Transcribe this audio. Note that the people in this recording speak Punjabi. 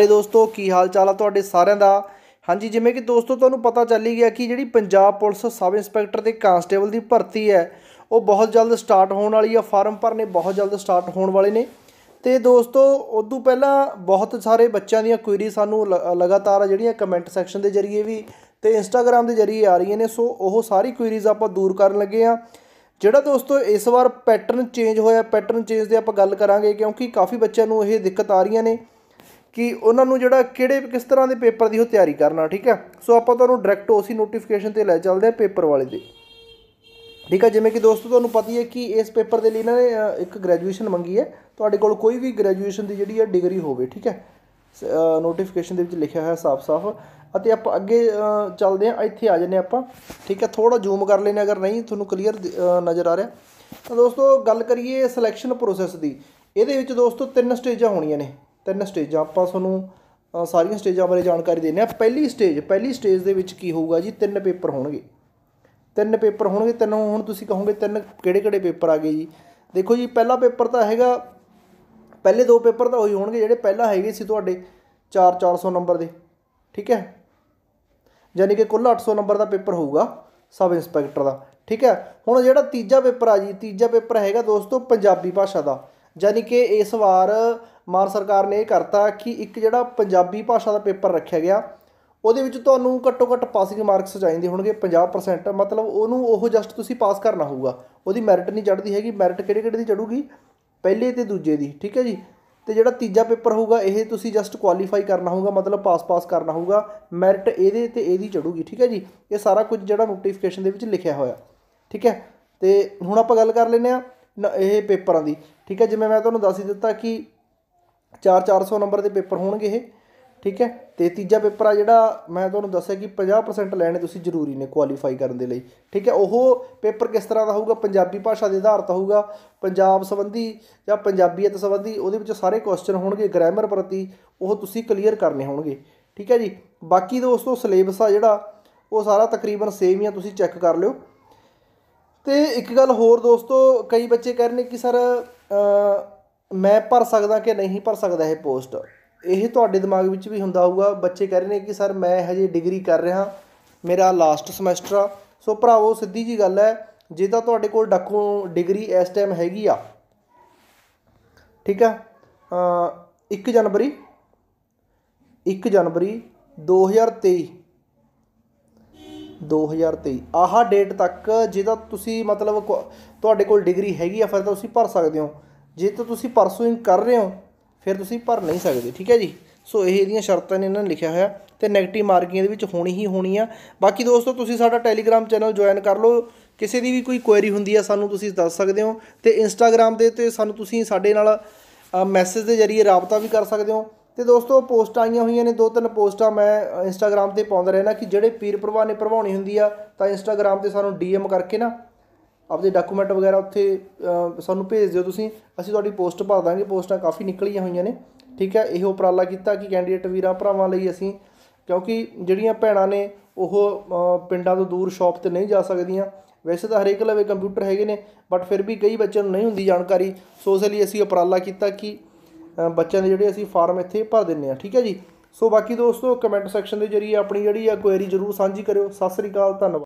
ਹੇ ਦੋਸਤੋ ਕੀ ਹਾਲ ਚਾਲ ਆ ਤੁਹਾਡੇ ਸਾਰਿਆਂ ਦਾ ਹਾਂਜੀ ਜਿਵੇਂ ਕਿ ਦੋਸਤੋ ਤੁਹਾਨੂੰ ਪਤਾ ਚੱਲ ਹੀ ਗਿਆ ਕਿ ਜਿਹੜੀ ਪੰਜਾਬ ਪੁਲਿਸ ਸਬ ਇੰਸਪੈਕਟਰ ਤੇ ਕਾਂਸਟੇਬਲ ਦੀ ਭਰਤੀ ਹੈ ਉਹ ਬਹੁਤ ਜਲਦ ਸਟਾਰਟ ਹੋਣ ਵਾਲੀ ਆ ਫਾਰਮ ਭਰਨੇ ਬਹੁਤ ਜਲਦ ਸਟਾਰਟ ਹੋਣ ਵਾਲੇ ਨੇ ਤੇ ਦੋਸਤੋ ਉਦੋਂ ਪਹਿਲਾਂ ਬਹੁਤ ਸਾਰੇ ਬੱਚਿਆਂ ਦੀਆਂ ਕੁਇਰੀ ਸਾਨੂੰ ਲਗਾਤਾਰ ਜਿਹੜੀਆਂ ਕਮੈਂਟ ਸੈਕਸ਼ਨ ਦੇ ਜ਼ਰੀਏ ਵੀ ਤੇ ਇੰਸਟਾਗ੍ਰam ਦੇ ਜ਼ਰੀਏ ਆ ਰਹੀਆਂ ਨੇ ਸੋ ਉਹ ਸਾਰੀ ਕੁਇਰੀਜ਼ ਆਪਾਂ ਦੂਰ ਕਰਨ ਲੱਗੇ ਆ ਜਿਹੜਾ ਦੋਸਤੋ ਇਸ ਵਾਰ ਪੈਟਰਨ ਚੇਂਜ ਹੋਇਆ ਪੈਟਰਨ ਚੇਂਜ ਦੇ ਆਪਾਂ ਗੱਲ ਕਰਾਂਗੇ ਕਿਉਂਕਿ ਕਾਫੀ ਬੱਚਿਆਂ ਨੂੰ ਇਹ ਦਿੱਕਤ ਆ ਰਹੀਆਂ ਨੇ ਕਿ ਉਹਨਾਂ ਨੂੰ ਜਿਹੜਾ ਕਿਹੜੇ ਕਿਸ ਤਰ੍ਹਾਂ ਦੇ ਪੇਪਰ ਦੀ ਉਹ ਤਿਆਰੀ ਕਰਨਾ ਠੀਕ ਹੈ ਸੋ ਆਪਾਂ ਤੁਹਾਨੂੰ ਡਾਇਰੈਕਟ ਉਸੇ ਨੋਟੀਫਿਕੇਸ਼ਨ ਤੇ ਲੈ ਚੱਲਦੇ ਆ ਪੇਪਰ ਵਾਲੇ ਦੇ ਠੀਕ ਹੈ ਜਿਵੇਂ ਕਿ ਦੋਸਤੋ ਤੁਹਾਨੂੰ ਪਤਾ ਹੀ ਹੈ ਕਿ ਇਸ ਪੇਪਰ ਦੇ ਲਈ ਇਹਨਾਂ ਨੇ ਇੱਕ ਗ੍ਰੈਜੂਏਸ਼ਨ ਮੰਗੀ ਹੈ ਤੁਹਾਡੇ ਕੋਲ ਕੋਈ ਵੀ ਗ੍ਰੈਜੂਏਸ਼ਨ ਦੀ ਜਿਹੜੀ ਹੈ ਡਿਗਰੀ ਹੋਵੇ ਠੀਕ ਹੈ ਨੋਟੀਫਿਕੇਸ਼ਨ ਦੇ ਵਿੱਚ ਲਿਖਿਆ ਹੋਇਆ ਸਾਫ਼-ਸਾਫ਼ ਅਤੇ ਆਪਾਂ ਅੱਗੇ ਚੱਲਦੇ ਆ ਇੱਥੇ ਆ ਜੰਨੇ ਆਪਾਂ ਠੀਕ ਹੈ ਥੋੜਾ ਜ਼ੂਮ ਕਰ ਲੈਨੇ ਅਗਰ ਨਹੀਂ ਤੁਹਾਨੂੰ ਕਲੀਅਰ ਨਜ਼ਰ ਆ ਰਿਹਾ ਤਾਂ ਦੋਸਤੋ ਗੱਲ ਕਰੀਏ ਸਿਲੈਕਸ਼ਨ ਪ੍ਰੋਸੈਸ ਦੀ ਇਹਦੇ ਵਿੱਚ ਦੋਸਤੋ ਤਿੰਨ ਸਟੇਜਾਂ ਹੋਣੀਆਂ ਨੇ ਤਿੰਨ ਸਟੇਜਾਂ ਆਪਾਂ ਤੁਹਾਨੂੰ ਸਾਰੀਆਂ ਸਟੇਜਾਂ ਬਾਰੇ ਜਾਣਕਾਰੀ ਦੇਣੇ ਆ ਪਹਿਲੀ ਸਟੇਜ ਪਹਿਲੀ ਸਟੇਜ ਦੇ ਵਿੱਚ ਕੀ ਹੋਊਗਾ ਜੀ ਤਿੰਨ ਪੇਪਰ ਹੋਣਗੇ ਤਿੰਨ ਪੇਪਰ ਹੋਣਗੇ ਤਿੰਨ ਹੁਣ ਤੁਸੀਂ ਕਹੋਗੇ ਤਿੰਨ ਕਿਹੜੇ ਕਿਹੜੇ ਪੇਪਰ ਆ ਗਏ ਜੀ ਦੇਖੋ ਜੀ ਪਹਿਲਾ ਪੇਪਰ ਤਾਂ ਹੈਗਾ ਪਹਿਲੇ ਦੋ ਪੇਪਰ ਤਾਂ ਉਹੀ ਹੋਣਗੇ ਜਿਹੜੇ ਪਹਿਲਾਂ ਹੈਗੇ ਸੀ ਤੁਹਾਡੇ 4 400 ਨੰਬਰ ਦੇ ਠੀਕ ਹੈ ਯਾਨੀ ਕਿ ਕੁੱਲ 800 ਨੰਬਰ ਦਾ ਪੇਪਰ ਹੋਊਗਾ ਸਬ ਇੰਸਪੈਕਟਰ ਦਾ ਠੀਕ ਹੈ ਹੁਣ ਜਿਹੜਾ ਤੀਜਾ ਪੇਪਰ ਆ ਜੀ ਤੀਜਾ ਪੇਪਰ ਹੈਗਾ ਦੋਸਤੋ ਪੰਜਾਬੀ ਭਾਸ਼ਾ ਦਾ ਯਾਨੀ ਕਿ ਇਸ ਵਾਰ ਮਾਨ ਸਰਕਾਰ ਨੇ ਇਹ ਕਰਤਾ ਕਿ ਇੱਕ ਜਿਹੜਾ ਪੰਜਾਬੀ ਭਾਸ਼ਾ ਦਾ ਪੇਪਰ ਰੱਖਿਆ ਗਿਆ ਉਹਦੇ ਵਿੱਚ ਤੁਹਾਨੂੰ ਘੱਟੋ ਘੱਟ ਪਾਸਿੰਗ ਮਾਰਕਸ ਚਾਹੀਦੇ ਹੋਣਗੇ 50% ਮਤਲਬ ਉਹਨੂੰ ਉਹ ਜਸਟ ਤੁਸੀਂ ਪਾਸ ਕਰਨਾ ਹੋਊਗਾ ਉਹਦੀ ਮੈਰਿਟ ਨਹੀਂ ਚੜਦੀ ਹੈਗੀ ਮੈਰਿਟ ਕਿਹੜੇ ਕਿਹੜੇ ਦੀ ਚੜੂਗੀ ਪਹਿਲੇ ਤੇ ਦੂਜੇ ਦੀ ਠੀਕ ਹੈ ਜੀ ਤੇ ਜਿਹੜਾ ਤੀਜਾ ਪੇਪਰ ਹੋਊਗਾ ਇਹ ਤੁਸੀਂ ਜਸਟ ਕੁਆਲੀਫਾਈ ਕਰਨਾ ਹੋਊਗਾ ਮਤਲਬ ਪਾਸ ਪਾਸ ਕਰਨਾ ਹੋਊਗਾ ਮੈਰਿਟ ਇਹਦੇ ਤੇ ਇਹਦੀ ਚੜੂਗੀ ਠੀਕ ਹੈ ਜੀ ਇਹ ਸਾਰਾ ਕੁਝ ਜਿਹੜਾ ਨੋਟੀਫਿਕੇਸ਼ਨ ਦੇ ਵਿੱਚ ਲਿਖਿਆ ਹੋਇਆ ਠੀਕ ਹੈ ਤੇ ਹੁਣ ਆਪਾਂ ਗੱਲ ਕਰ ਲੈਨੇ ਆ ਇਹ ਪੇਪਰਾਂ ਦੀ ਠੀਕ ਹੈ ਜਿਵੇਂ ਮੈਂ ਤੁਹਾਨੂੰ ਦੱਸ ਹੀ ਦਿੱਤਾ ਕਿ 4-400 ਨੰਬਰ ਦੇ ਪੇਪਰ ਹੋਣਗੇ ਇਹ ਠੀਕ ਹੈ ਤੇ ਤੀਜਾ ਪੇਪਰ ਆ ਜਿਹੜਾ ਮੈਂ ਤੁਹਾਨੂੰ ਦੱਸਿਆ ਕਿ 50% ਲੈਣੇ ਤੁਸੀਂ ਜ਼ਰੂਰੀ ਨੇ ਕੁਆਲੀਫਾਈ ਕਰਨ ਦੇ ਲਈ ਠੀਕ ਹੈ ਉਹ ਪੇਪਰ ਕਿਸ ਤਰ੍ਹਾਂ ਦਾ ਹੋਊਗਾ ਪੰਜਾਬੀ ਭਾਸ਼ਾ ਦੇ ਆਧਾਰਤ ਹੋਊਗਾ ਪੰਜਾਬ ਸੰਬੰਧੀ ਜਾਂ ਪੰਜਾਬੀਅਤ ਸੰਬੰਧੀ ਉਹਦੇ ਵਿੱਚ ਸਾਰੇ ਕੁਐਸਚਨ ਹੋਣਗੇ ਗ੍ਰਾਮਰ ਪ੍ਰਤੀ ਉਹ ਤੁਸੀਂ ਕਲੀਅਰ ਕਰਨੇ ਹੋਣਗੇ ਠੀਕ ਹੈ ਜੀ ਬਾਕੀ ਦੋਸਤੋ ਸਿਲੇਬਸ ਆ ਜਿਹੜਾ ਉਹ ਸਾਰਾ ਤਕਰੀਬਨ ਸੇਮ ਹੀ ਆ ਤੁਸੀਂ ਚੈੱਕ ਕਰ ਲਿਓ ਤੇ ਇੱਕ ਗੱਲ ਹੋਰ ਦੋਸਤੋ ਕਈ ਬੱਚੇ ਕਹਿ ਰਹੇ ਕਿ ਸਰ ਮੈਂ ਭਰ ਸਕਦਾ ਕਿ ਨਹੀਂ ਭਰ ਸਕਦਾ ਇਹ ਪੋਸਟ ਇਹ ਤੁਹਾਡੇ ਦਿਮਾਗ ਵਿੱਚ ਵੀ ਹੁੰਦਾ ਹੋਊਗਾ ਬੱਚੇ ਕਹਿ ਰਹੇ ਨੇ ਕਿ ਸਰ ਮੈਂ ਹਜੇ ਡਿਗਰੀ ਕਰ ਰਿਹਾ ਮੇਰਾ ਲਾਸਟ ਸਮੈਸਟਰ ਆ ਸੋ ਭਰਾਵੋ ਸਿੱਧੀ ਜੀ ਗੱਲ ਹੈ ਜੇ ਤਾਂ ਤੁਹਾਡੇ ਕੋਲ ਡਾਕੂ ਡਿਗਰੀ ਇਸ ਟਾਈਮ ਹੈਗੀ ਆ ਠੀਕ ਆ 1 ਜਨਵਰੀ 1 ਜਨਵਰੀ 2023 2023 ਆਹਾ ਡੇਟ ਤੱਕ ਜਿਹਦਾ ਤੁਸੀਂ ਮਤਲਬ ਤੁਹਾਡੇ ਕੋਲ ਡਿਗਰੀ ਹੈਗੀ ਆ ਫਿਰ ਤਾਂ ਤੁਸੀਂ ਭਰ ਸਕਦੇ ਹੋ ਜੇ ਤਾਂ ਤੁਸੀਂ ਪਰਸੂਇੰਗ ਕਰ ਰਹੇ ਹੋ ਫਿਰ ਤੁਸੀਂ ਭਰ ਨਹੀਂ ਸਕਦੇ ਠੀਕ ਹੈ ਜੀ ਸੋ ਇਹ ਇਹਦੀਆਂ ਸ਼ਰਤਾਂ ਨੇ ਇਹਨਾਂ ਨੇ ਲਿਖਿਆ ਹੋਇਆ ਤੇ 네ਗੇਟਿਵ ਮਾਰਕਿੰਗ ਦੇ ਵਿੱਚ ਹੋਣੀ ਹੀ ਹੋਣੀ ਆ ਬਾਕੀ ਦੋਸਤੋ ਤੁਸੀਂ ਸਾਡਾ ਟੈਲੀਗ੍ਰam ਚੈਨਲ ਜੁਆਇਨ ਕਰ ਲਓ ਕਿਸੇ ਦੀ ਵੀ ਕੋਈ ਕੁਐਰੀ ਹੁੰਦੀ ਆ ਸਾਨੂੰ ਤੁਸੀਂ ਦੱਸ ਸਕਦੇ ਹੋ ਤੇ ਇੰਸਟਾਗ੍ਰam ਦੇ ਤੇ ਸਾਨੂੰ ਤੁਸੀਂ ਸਾਡੇ ਨਾਲ ਮੈਸੇਜ ਦੇ ਜ਼ਰੀਏ ਰਾਬਤਾ ਵੀ ਕਰ ਸਕਦੇ ਹੋ ਤੇ ਦੋਸਤੋ ਪੋਸਟ ਆਈਆਂ ਹੋਈਆਂ ਨੇ ਦੋ ਤਿੰਨ ਪੋਸਟਾਂ ਮੈਂ ਇੰਸਟਾਗ੍ਰam ਤੇ ਪਾਉਂਦਾ ਰਹਿਣਾ ਕਿ ਜਿਹੜੇ ਪੀਰ ਪ੍ਰਵਾਹ ਨੇ ਪ੍ਰਵਾਉਣੀ ਹੁੰਦੀ ਆ ਤਾਂ ਇੰਸਟਾਗ੍ਰam ਤੇ ਸਾਨੂੰ ਡੀਐਮ ਕਰਕੇ ਨਾ ਆਪਦੇ ਡਾਕੂਮੈਂਟ ਵਗੈਰਾ ਉੱਥੇ ਸਾਨੂੰ ਭੇਜ ਦਿਓ ਤੁਸੀਂ ਅਸੀਂ ਤੁਹਾਡੀ ਪੋਸਟ ਭਰ ਦਾਂਗੇ ਪੋਸਟਾਂ ਕਾਫੀ ਨਿਕਲੀਆਂ ਹੋਈਆਂ ਨੇ ਠੀਕ ਹੈ ਇਹ ਉਪਰਾਲਾ ਕੀਤਾ ਕਿ ਕੈਂਡੀਡੇਟ ਵੀਰਾਂ ਭਰਾਵਾਂ ਲਈ ਅਸੀਂ ਕਿਉਂਕਿ ਜਿਹੜੀਆਂ ਭੈਣਾਂ ਨੇ ਉਹ ਪਿੰਡਾਂ ਤੋਂ ਦੂਰ ਸ਼ਾਪ ਤੇ ਨਹੀਂ ਜਾ ਸਕਦੀਆਂ ਵੈਸੇ ਤਾਂ ਹਰੇਕ ਲਵੇ ਕੰਪਿਊਟਰ ਹੈਗੇ ਨੇ ਬਟ ਫਿਰ ਵੀ ਕਈ ਬੱਚਿਆਂ ਨੂੰ ਨਹੀਂ ਹੁੰਦੀ ਜਾਣਕਾਰੀ ਸੋ ਇਸ ਲਈ ਅਸੀਂ ਉਪਰਾਲਾ ਕੀਤਾ ਕਿ ਬੱਚਿਆਂ ਦੇ ਜਿਹੜੇ ਅਸੀਂ ਫਾਰਮ ਇੱਥੇ ਭਰ ਦਿੰਨੇ ਆ ਠੀਕ ਹੈ ਜੀ ਸੋ ਬਾਕੀ ਦੋਸਤੋ ਕਮੈਂਟ ਸੈਕਸ਼ਨ ਦੇ ਜਰੀਏ ਆਪਣੀ ਜਿਹੜੀ ਆ ਕੁਐਰੀ ਜ਼ਰੂਰ ਸਾਂਝੀ ਕਰਿਓ ਸਤਿ ਸ੍ਰੀ ਅਕਾਲ ਧੰਨਵਾਦ